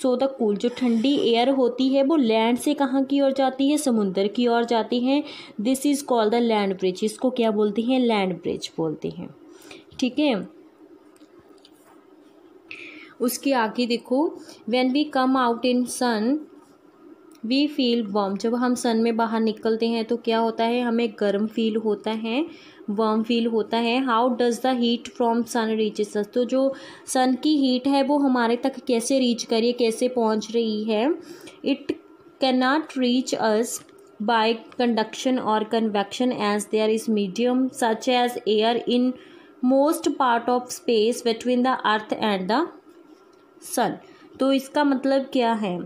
सो द कूल जो ठंडी एयर होती है वो लैंड से कहाँ की ओर जाती है समुंदर की ओर जाती है this is called the land breeze इसको क्या बोलते हैं लैंड ब्रिज बोलते हैं ठीक है उसके आगे देखो when we come out in sun we feel warm जब हम सन में बाहर निकलते हैं तो क्या होता है हमें गर्म फील होता है वार्म फील होता है how does the heat from sun reaches us तो जो सन की हीट है वो हमारे तक कैसे रीच करिए कैसे पहुंच रही है it cannot reach us by conduction और convection as there is medium such as air in most part of space between the earth and the sun तो इसका मतलब क्या है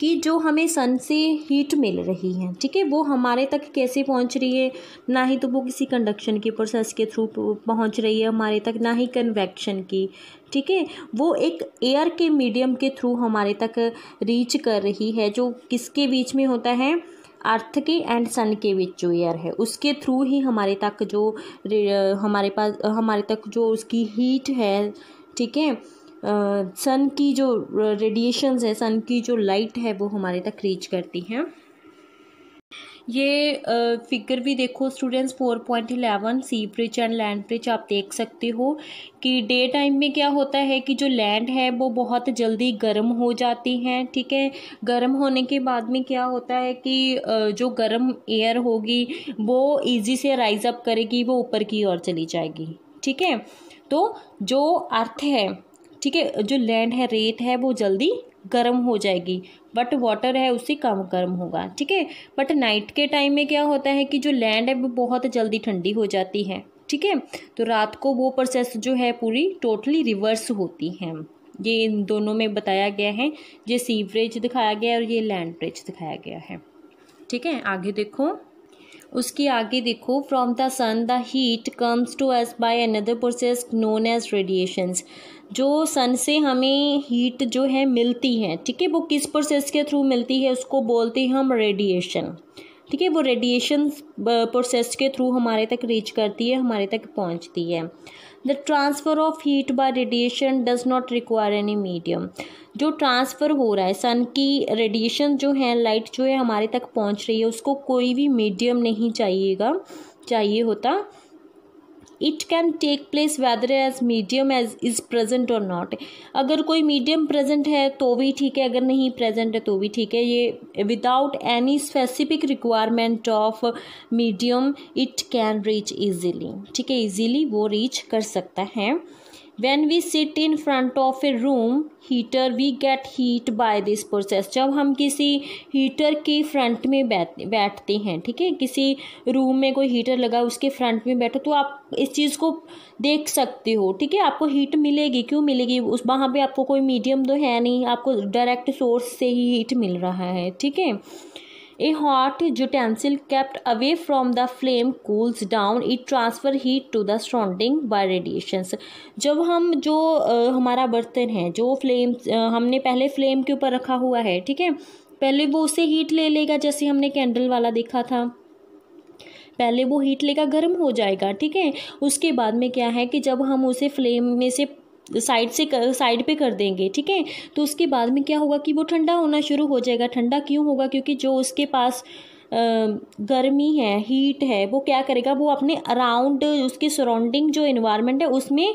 कि जो हमें सन से हीट मिल रही है ठीक है वो हमारे तक कैसे पहुंच रही है ना ही तो वो किसी कंडक्शन के प्रोसेस के थ्रू पहुंच रही है हमारे तक ना ही कन्वेक्शन की ठीक है वो एक एयर के मीडियम के थ्रू हमारे तक रीच कर रही है जो किसके बीच में होता है अर्थ के एंड सन के बीच जो एयर है उसके थ्रू ही हमारे तक जो हमारे पास हमारे तक जो उसकी हीट है ठीक है सन की जो रेडिएशंस है सन की जो लाइट है वो हमारे तक रीच करती हैं ये फिगर भी देखो students four point eleven sea breeze and land breeze आप देख सकते हो कि डे टाइम में क्या होता है कि जो लैंड है वो बहुत जल्दी गर्म हो जाती हैं ठीक है गर्म होने के बाद में क्या होता है कि जो गर्म एयर होगी वो इजी से राइज अप करेगी वो ऊपर की ओर चली जाएगी ठीक है तो जो अर्थ है ठीक है जो लैंड है रेत है वो जल्दी गर्म हो जाएगी बट वाटर है उससे कम गर्म होगा ठीक है बट नाइट के टाइम में क्या होता है कि जो लैंड है वो बहुत जल्दी ठंडी हो जाती है ठीक है तो रात को वो प्रोसेस जो है पूरी टोटली रिवर्स होती है ये इन दोनों में बताया गया है ये सीवरेज दिखाया गया है और ये लैंड ब्रिज दिखाया गया है ठीक है आगे देखो उसकी आगे देखो from the sun the heat comes to us by another process known as radiations जो सन से हमें हीट जो है मिलती है ठीक है वो किस प्रोसेस के थ्रू मिलती है उसको बोलते हैं हम रेडिएशन ठीक है वो रेडिएशन प्रोसेस के थ्रू हमारे तक रीच करती है हमारे तक पहुंचती है the transfer of heat by radiation does not require any medium जो ट्रांसफ़र हो रहा है सन की रेडिएशन जो है लाइट जो है हमारे तक पहुंच रही है उसको कोई भी मीडियम नहीं चाहिएगा चाहिए होता it can take place whether as medium as is present और नॉट अगर कोई मीडियम प्रेजेंट है तो भी ठीक है अगर नहीं प्रेजेंट है तो भी ठीक है ये without any specific requirement of medium it can reach easily ठीक है इजीली वो रीच कर सकता है when we sit in front of a room heater we get heat by this process जब हम किसी हीटर के फ्रंट में बैठ बैठते हैं ठीक है किसी रूम में कोई हीटर लगा उसके फ्रंट में बैठो तो आप इस चीज़ को देख सकते हो ठीक है आपको हीट मिलेगी क्यों मिलेगी उस वहाँ पे आपको कोई मीडियम तो है नहीं आपको डायरेक्ट सोर्स से ही हीट मिल रहा है ठीक है a hot utensil kept away from the flame cools down it transfer heat to the surrounding by radiations जब हम जो हमारा बर्तन है जो फ्लेम हमने पहले फ्लेम के ऊपर रखा हुआ है ठीक है पहले वो उसे हीट ले लेगा जैसे हमने कैंडल वाला देखा था पहले वो हीट लेगा गर्म हो जाएगा ठीक है उसके बाद में क्या है कि जब हम उसे फ्लेम में से साइड से साइड पे कर देंगे ठीक है तो उसके बाद में क्या होगा कि वो ठंडा होना शुरू हो जाएगा ठंडा क्यों होगा क्योंकि जो उसके पास गर्मी है हीट है वो क्या करेगा वो अपने अराउंड उसके सराउंडिंग जो इन्वायरमेंट है उसमें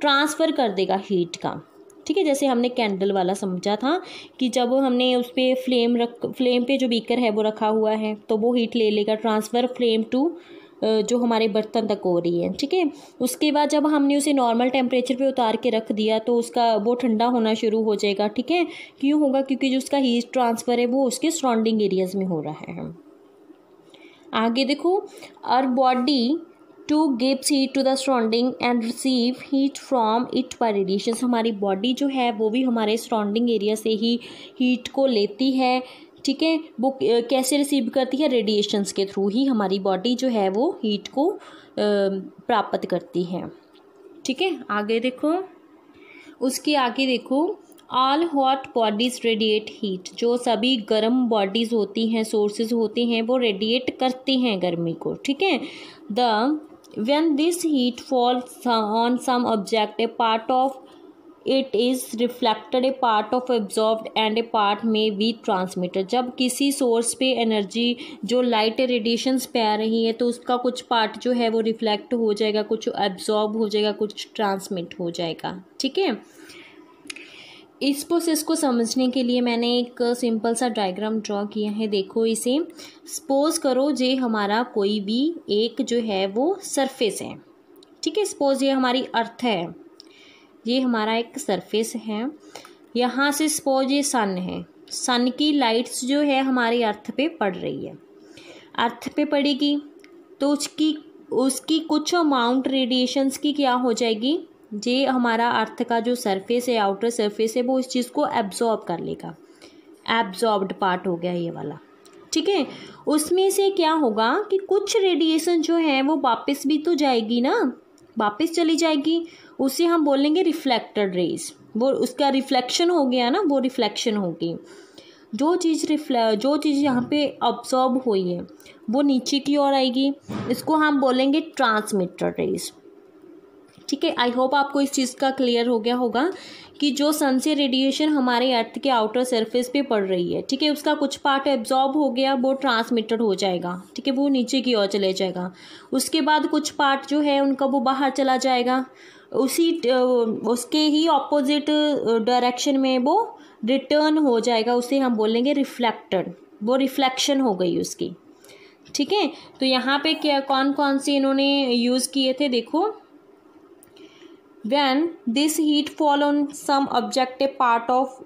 ट्रांसफ़र कर देगा हीट का ठीक है जैसे हमने कैंडल वाला समझा था कि जब हमने उस पर फ्लेम रख फ्लेम पे जो बीकर है वो रखा हुआ है तो वो हीट ले लेगा ट्रांसफ़र फ्लेम टू जो हमारे बर्तन तक हो रही है ठीक है उसके बाद जब हमने उसे नॉर्मल टेम्परेचर पे उतार के रख दिया तो उसका वो ठंडा होना शुरू हो जाएगा ठीक है क्यों होगा क्योंकि जो उसका हीट ट्रांसफ़र है वो उसके सराउंडिंग एरियाज़ में हो रहा है आगे देखो our body too gives heat to the surrounding and receive heat from it by radiation हमारी बॉडी जो है वो भी हमारे सराउंडिंग एरिया से ही हीट को लेती है ठीक है वो कैसे रिसीव करती है रेडिएशंस के थ्रू ही हमारी बॉडी जो है वो हीट को प्राप्त करती है ठीक है आगे देखो उसके आगे देखो all hot bodies radiate heat जो सभी गर्म बॉडीज़ होती हैं सोर्सेज होती हैं वो रेडिएट करते हैं गर्मी को ठीक है the when this heat falls on some object a part of it is reflected a part of absorb and a part may be transmitted जब किसी सोर्स पे एनर्जी जो लाइट रेडिएशंस आ रही है तो उसका कुछ पार्ट जो है वो रिफ्लेक्ट हो जाएगा कुछ एब्जॉर्ब हो जाएगा कुछ ट्रांसमिट हो जाएगा ठीक है इस प्रोसेस को समझने के लिए मैंने एक सिंपल सा डायग्राम ड्रॉ किया है देखो इसे सपोज करो जे हमारा कोई भी एक जो है वो सरफेस है ठीक है सपोज ये हमारी अर्थ है ये हमारा एक सरफेस है यहाँ से सपोज ये सन है सन की लाइट्स जो है हमारे अर्थ पे पड़ रही है अर्थ पे पड़ेगी तो उसकी उसकी कुछ अमाउंट रेडिएशंस की क्या हो जाएगी ये हमारा अर्थ का जो सरफेस है आउटर सरफेस है वो इस चीज़ को एब्जॉर्ब कर लेगा एब्जॉर्ब्ड पार्ट हो गया ये वाला ठीक है उसमें से क्या होगा कि कुछ रेडिएशन जो है वो वापस भी तो जाएगी ना वापस चली जाएगी उसे हम बोलेंगे रिफ्लेक्टेड रेज वो उसका रिफ्लेक्शन हो गया ना वो रिफ्लेक्शन होगी जो चीज़ रिफ्ले जो चीज़ यहाँ पे ऑब्जॉर्ब हुई है वो नीचे की ओर आएगी इसको हम बोलेंगे ट्रांसमिटर रेज ठीक है आई होप आपको इस चीज़ का क्लियर हो गया होगा कि जो सन से रेडिएशन हमारे अर्थ के आउटर सरफेस पे पड़ रही है ठीक है उसका कुछ पार्ट एब्जॉर्ब हो गया वो ट्रांसमिटेड हो जाएगा ठीक है वो नीचे की ओर चले जाएगा उसके बाद कुछ पार्ट जो है उनका वो बाहर चला जाएगा उसी उसके ही ऑपोजिट डायरेक्शन में वो रिटर्न हो जाएगा उसे हम बोलेंगे रिफ्लेक्टेड वो रिफ्लेक्शन हो गई उसकी ठीक है तो यहाँ पे क्या कौन कौन से इन्होंने यूज़ किए थे देखो this heat fall on some objective part of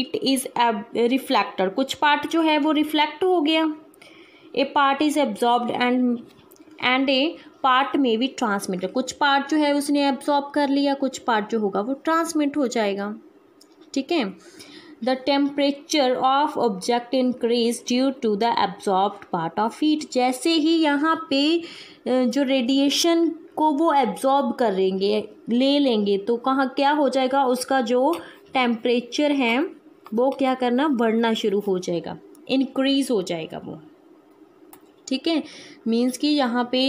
it is ab reflected कुछ पार्ट जो है वो रिफ्लेक्ट हो गया a part is absorb and and a part में भी ट्रांसमिट कुछ पार्ट जो है उसने एब्जॉर्ब कर लिया कुछ पार्ट जो होगा वो ट्रांसमिट हो जाएगा ठीक है the temperature of object increase due to the absorb part of heat जैसे ही यहाँ पे जो रेडिएशन को वो एब्जॉर्ब करेंगे ले लेंगे तो कहाँ क्या हो जाएगा उसका जो टेम्परेचर है वो क्या करना बढ़ना शुरू हो जाएगा इंक्रीज़ हो जाएगा वो ठीक है मीन्स कि यहाँ पे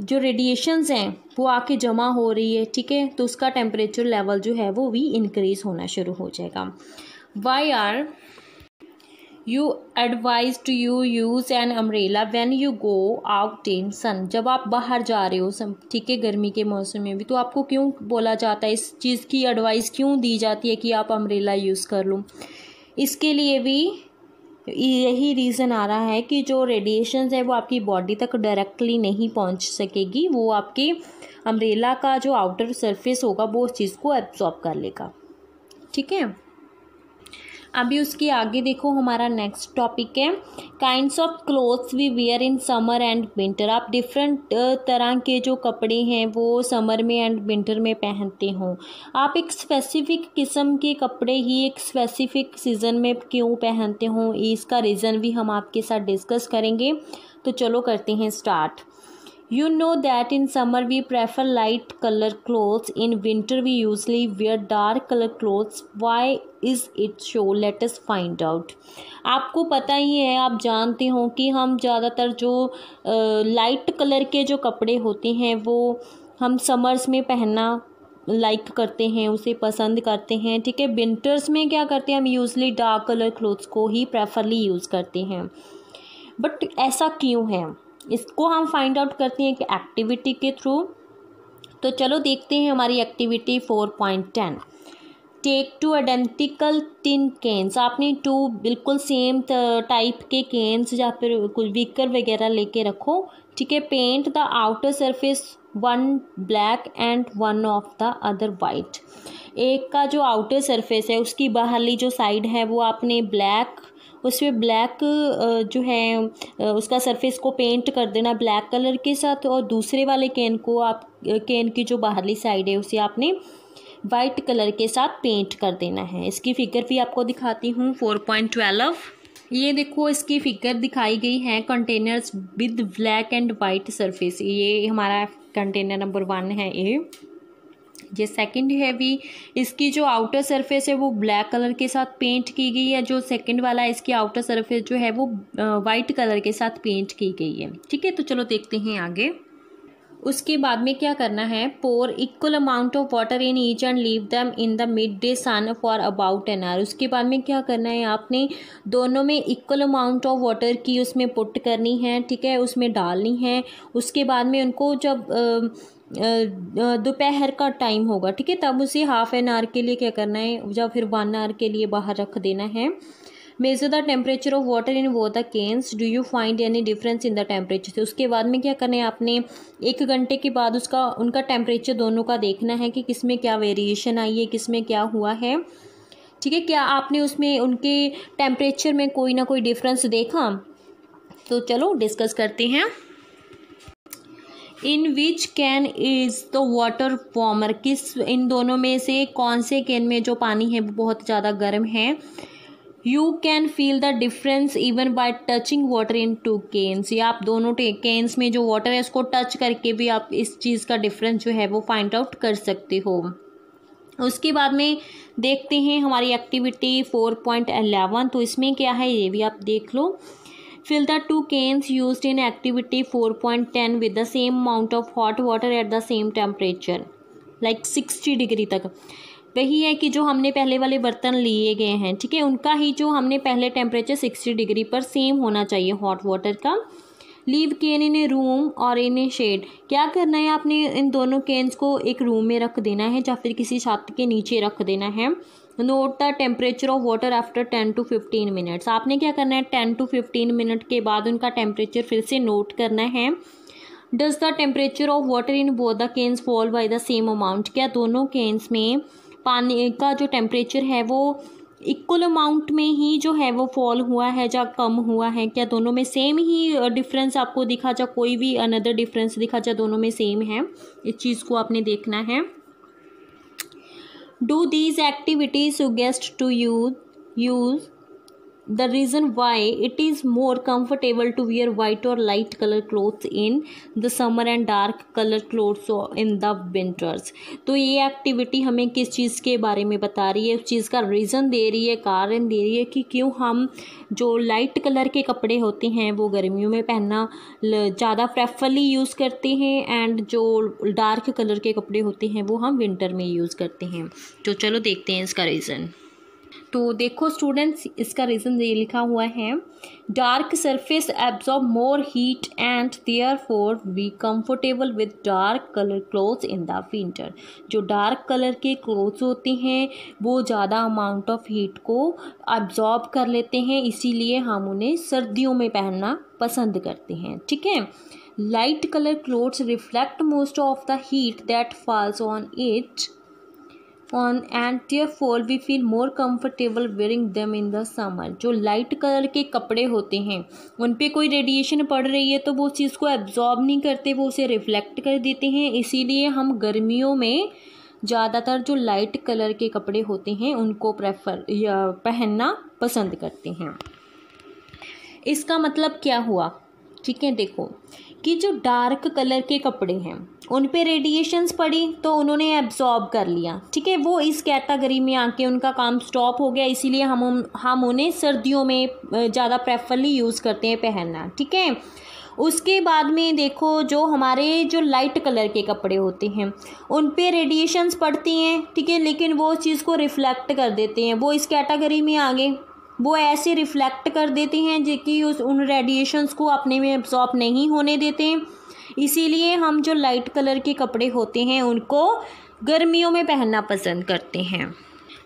जो रेडिएशंस हैं वो आके जमा हो रही है ठीक है तो उसका टेम्परेचर लेवल जो है वो भी इंक्रीज़ होना शुरू हो जाएगा why are you advise to you use an umbrella when you go out in sun जब आप बाहर जा रहे हो ठीक है गर्मी के मौसम में भी तो आपको क्यों बोला जाता है इस चीज़ की एडवाइस क्यों दी जाती है कि आप अम्ब्रेला यूज़ कर लो इसके लिए भी यही रीज़न आ रहा है कि जो रेडिएशन है वो आपकी बॉडी तक डायरेक्टली नहीं पहुंच सकेगी वो आपके अम्ब्रेला का जो आउटर सरफेस होगा वो उस चीज़ को एब्जॉर्ब कर लेगा ठीक है अभी उसके आगे देखो हमारा नेक्स्ट टॉपिक है kinds of clothes we wear in summer and winter आप डिफरेंट तरह के जो कपड़े हैं वो समर में एंड विंटर में पहनते हो आप एक स्पेसिफिक किस्म के कपड़े ही एक स्पेसिफिक सीज़न में क्यों पहनते हो इसका रीज़न भी हम आपके साथ डिस्कस करेंगे तो चलो करते हैं start you know that in summer we prefer light colour clothes in winter we usually wear dark colour clothes why is it so let's find out आपको पता ही है आप जानते हो कि हम ज़्यादातर जो लाइट कलर के जो कपड़े होते हैं वो हम समर्स में पहनना लाइक like करते हैं उसे पसंद करते हैं ठीक है विंटर्स में क्या करते हैं हम यूजली डार्क कलर क्लोथ्स को ही प्रेफरली यूज़ करते हैं बट ऐसा क्यों है इसको हम फाइंड आउट करते हैं कि एक्टिविटी के थ्रू तो चलो देखते हैं हमारी activity four point ten take two identical tin cans आपने टू बिल्कुल सेम टाइप के केन्स या फिर कुछ वीकर वगैरह लेके रखो ठीक है paint the outer surface one black and one of the other white एक का जो आउटर सरफेस है उसकी बाहरली जो साइड है वो आपने ब्लैक उसमें ब्लैक जो है उसका सरफेस को पेंट कर देना ब्लैक कलर के साथ और दूसरे वाले केन को आप केन की जो बाहरली साइड है उसे आपने वाइट कलर के साथ पेंट कर देना है इसकी फिगर भी आपको दिखाती हूँ फोर पॉइंट ट्वेल्व ये देखो इसकी फिगर दिखाई गई है containers with black and white surface ये हमारा कंटेनर नंबर वन है ए ये सेकंड है वी इसकी जो आउटर सरफेस है वो ब्लैक कलर के साथ पेंट की गई है जो सेकंड वाला है इसकी आउटर सरफेस जो है वो वाइट कलर के साथ पेंट की गई है ठीक है तो चलो देखते हैं आगे उसके बाद में क्या करना है pour equal amount of water in each and leave them in the mid day sun for about an hour उसके बाद में क्या करना है आपने दोनों में इक्वल अमाउंट ऑफ वाटर की उसमें पुट करनी है ठीक है उसमें डालनी है उसके बाद में उनको जब आ, दोपहर का टाइम होगा ठीक है तब उसे हाफ़ एन आवर के लिए क्या करना है या फिर वन आवर के लिए बाहर रख देना है measure the temperature of water in वो the cans do you find any difference in the temperature उसके बाद में क्या करना है आपने एक घंटे के बाद उसका उनका टेम्परेचर दोनों का देखना है कि किस में क्या वेरिएशन आई है किस में क्या हुआ है ठीक है क्या आपने उसमें उनके टेम्परेचर में कोई ना कोई डिफरेंस देखा तो चलो डिस्कस करते हैं in which can is the water warmer किस इन दोनों में से कौन से कैन में जो पानी है वो बहुत ज़्यादा गर्म है you can feel the difference even by touching water in two cans या आप दोनों केन्स में जो वाटर है उसको टच करके भी आप इस चीज़ का डिफरेंस जो है वो फाइंड आउट कर सकते हो उसके बाद में देखते हैं हमारी एक्टिविटी फोर पॉइंट अलेवन तो इसमें क्या है ये भी आप देख लो fill the two cans use in activity four point ten with the same amount of hot water at the same temperature like sixty degree तक वही है कि जो हमने पहले वाले बर्तन लिए गए हैं ठीक है उनका ही जो हमने पहले टेम्परेचर सिक्सटी डिग्री पर सेम होना चाहिए हॉट वाटर का leave can in a room और इन ए शेड क्या करना है आपने इन दोनों केन्स को एक रूम में रख देना है या फिर किसी छत के नीचे रख देना है note the temperature of water after ten to fifteen minutes आपने क्या करना है टेन टू फिफ्टीन मिनट के बाद उनका टेम्परेचर फिर से नोट करना है does the temperature of water in both the cans fall by the same amount क्या दोनों केन्स में पानी का जो टेम्परेचर है वो इक्वल अमाउंट में ही जो है वो फॉल हुआ है या कम हुआ है क्या दोनों में सेम ही डिफरेंस आपको दिखा जा कोई भी अनदर डिफरेंस दिखा जा दोनों में सेम है इस चीज़ को आपने देखना है do these activities suggest to you use the reason why it is more comfortable to wear white or light color clothes in the summer and dark color clothes in the winters तो ये activity हमें किस चीज़ के बारे में बता रही है उस चीज़ का रीज़न दे रही है कारण दे रही है कि क्यों हम जो लाइट कलर के कपड़े होते हैं वो गर्मियों में पहनना ज़्यादा प्रेफरली यूज़ करते हैं एंड जो डार्क कलर के कपड़े होते हैं वो हम विंटर में यूज़ करते हैं तो चलो देखते हैं इसका रीज़न तो देखो स्टूडेंट्स इसका रीज़न ये लिखा हुआ है dark surface absorb more heat and therefore we comfortable with dark colour clothes in the winter जो डार्क कलर के क्लोथ्स होते हैं वो ज़्यादा अमाउंट ऑफ हीट को एब्जॉर्ब कर लेते हैं इसीलिए हम उन्हें सर्दियों में पहनना पसंद करते हैं ठीक है light colour clothes reflect most of the heat that falls on it and and for we feel more comfortable wearing them in the summer जो लाइट कलर के कपड़े होते हैं उन पर कोई रेडिएशन पड़ रही है तो वो उस चीज़ को एब्जॉर्ब नहीं करते वो उसे रिफ्लेक्ट कर देते हैं इसीलिए हम गर्मियों में ज़्यादातर जो लाइट कलर के कपड़े होते हैं उनको प्रेफर या पहनना पसंद करते हैं इसका मतलब क्या हुआ ठीक है देखो कि जो डार्क कलर के कपड़े हैं उन पे रेडिएशंस पड़ी तो उन्होंने एब्जॉर्ब कर लिया ठीक है वो इस कैटेगरी में आके उनका काम स्टॉप हो गया इसीलिए हम हम उन्हें सर्दियों में ज़्यादा प्रेफरली यूज़ करते हैं पहनना ठीक है उसके बाद में देखो जो हमारे जो लाइट कलर के कपड़े होते हैं उन पे रेडिएशंस पड़ती हैं ठीक है लेकिन वो उस चीज़ को रिफ्लेक्ट कर देते हैं वो इस कैटेगरी में आ गए वो ऐसे रिफ़्लेक्ट कर देते हैं जो कि उस उन रेडिएशंस को अपने में एब्जॉर्ब नहीं होने देते इसीलिए हम जो लाइट कलर के कपड़े होते हैं उनको गर्मियों में पहनना पसंद करते हैं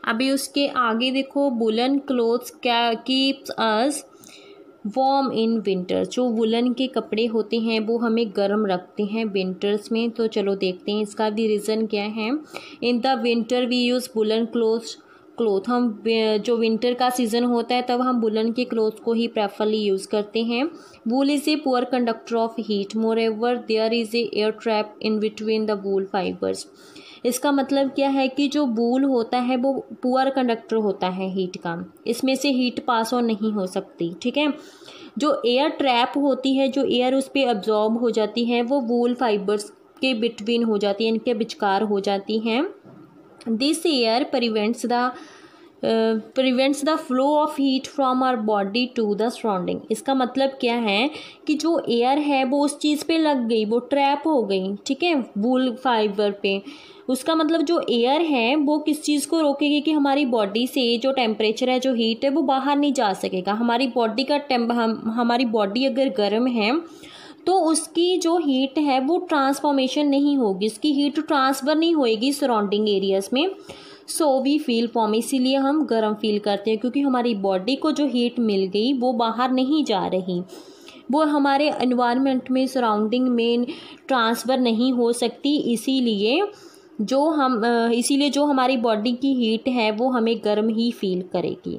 अभी उसके आगे देखो बुलन क्लोथ्स क्या keeps us warm in winter जो वुलन के कपड़े होते हैं वो हमें गर्म रखते हैं विंटर्स में तो चलो देखते हैं इसका भी रीज़न क्या है in the winter we use woollen clothes clothes हम जो विंटर का सीज़न होता है तब हम बुलन के क्लोथ को ही प्रेफरली यूज़ करते हैं wool is a poor conductor of heat moreover there is a air trap in between the wool fibres इसका मतलब क्या है कि जो बूल होता है वो पुअर कंडक्टर होता है हीट का इसमें से हीट पास ऑन नहीं हो सकती ठीक है जो एयर ट्रैप होती है जो एयर उस पर एब्जॉर्ब हो जाती है वो वूल फाइबर्स के बिटवीन हो जाती है इनके बिचकार हो जाती हैं this air prevents the prevents the flow of heat from our body to the surrounding इसका मतलब क्या है कि जो एयर है वो उस चीज़ पे लग गई वो ट्रैप हो गई ठीक है वूल फाइबर पे उसका मतलब जो एयर है वो किस चीज़ को रोकेगी कि हमारी बॉडी से जो टेम्परेचर है जो हीट है वो बाहर नहीं जा सकेगा हमारी बॉडी का टेम हम हमारी बॉडी अगर गर्म है तो उसकी जो हीट है वो ट्रांसफॉर्मेशन नहीं होगी उसकी हीट ट्रांसफ़र नहीं होएगी सराउंडिंग एरियाज़ में सो वी फील फॉर्म इसीलिए हम गर्म फील करते हैं क्योंकि हमारी बॉडी को जो हीट मिल गई वो बाहर नहीं जा रही वो हमारे इन्वायरमेंट में सराउंडिंग में ट्रांसफ़र नहीं हो सकती इसीलिए जो हम इसीलिए जो हमारी बॉडी की हीट है वो हमें गर्म ही फील करेगी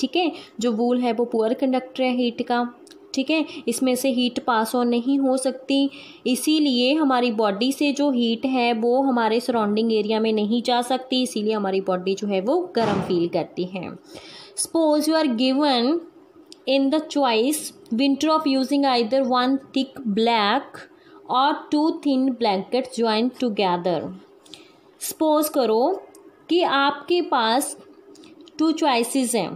ठीक है जो वूल है वो पुअर कंडक्टर है हीट का ठीक है इसमें से हीट पास ऑन नहीं हो सकती इसीलिए हमारी बॉडी से जो हीट है वो हमारे सराउंडिंग एरिया में नहीं जा सकती इसीलिए हमारी बॉडी जो है वो गर्म फील करती है suppose you are given in the choice winter of using either one thick blanket और two thin blanket join together suppose करो कि आपके पास टू चॉइसेस हैं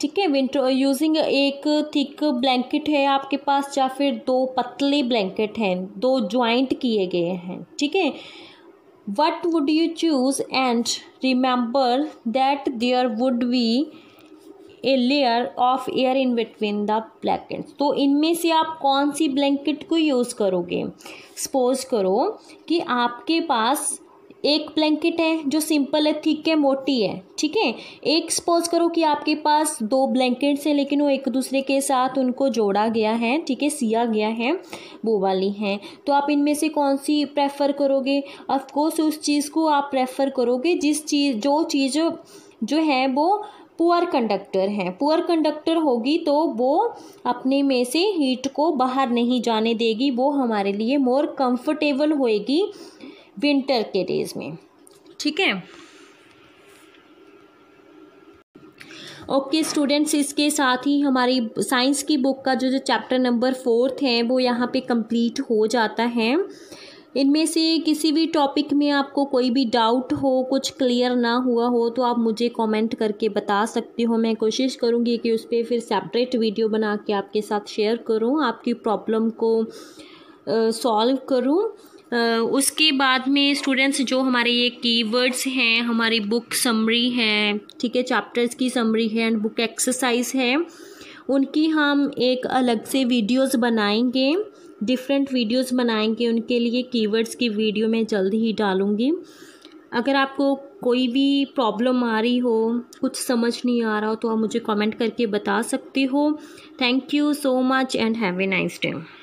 ठीक है विंटर यूजिंग एक थिक ब्लैंकेट है आपके पास या फिर दो पतले ब्लैंकेट हैं दो ज्वाइंट किए गए हैं ठीक है what would you choose and remember that there would be a layer of air in between the blanket तो इनमें से आप कौन सी ब्लैंकेट को यूज़ करोगे सपोज करो कि आपके पास एक ब्लैंकेट है जो सिंपल है थिक है मोटी है ठीक है एक सपोज करो कि आपके पास दो ब्लैंकेट्स हैं लेकिन वो एक दूसरे के साथ उनको जोड़ा गया है ठीक है सिया गया है वो वाली हैं तो आप इनमें से कौन सी प्रेफर करोगे ऑफकोर्स उस चीज़ को आप प्रेफर करोगे जिस चीज़ जो चीज़ जो है वो पुअर कंडक्टर हैं पुअर कंडक्टर होगी तो वो अपने में से हीट को बाहर नहीं जाने देगी वो हमारे लिए मोर कंफर्टेबल होएगी विंटर के डेज़ में ठीक है ओके स्टूडेंट्स इसके साथ ही हमारी साइंस की बुक का जो जो चैप्टर नंबर फोर्थ है वो यहाँ पे कंप्लीट हो जाता है इनमें से किसी भी टॉपिक में आपको कोई भी डाउट हो कुछ क्लियर ना हुआ हो तो आप मुझे कमेंट करके बता सकते हो मैं कोशिश करूँगी कि उस पर फिर सेपरेट वीडियो बना के आपके साथ शेयर करूँ आपकी प्रॉब्लम को सॉल्व करूँ उसके बाद में स्टूडेंट्स जो हमारे ये कीवर्ड्स हैं हमारी बुक समरी है ठीक है चैप्टर्स की समरी है एंड बुक एक्सरसाइज है उनकी हम एक अलग से वीडियोस बनाएंगे डिफरेंट वीडियोस बनाएंगे उनके लिए कीवर्ड्स की वीडियो मैं जल्द ही डालूँगी अगर आपको कोई भी प्रॉब्लम आ रही हो कुछ समझ नहीं आ रहा हो तो आप मुझे कमेंट करके बता सकते हो thank you so much and have a nice day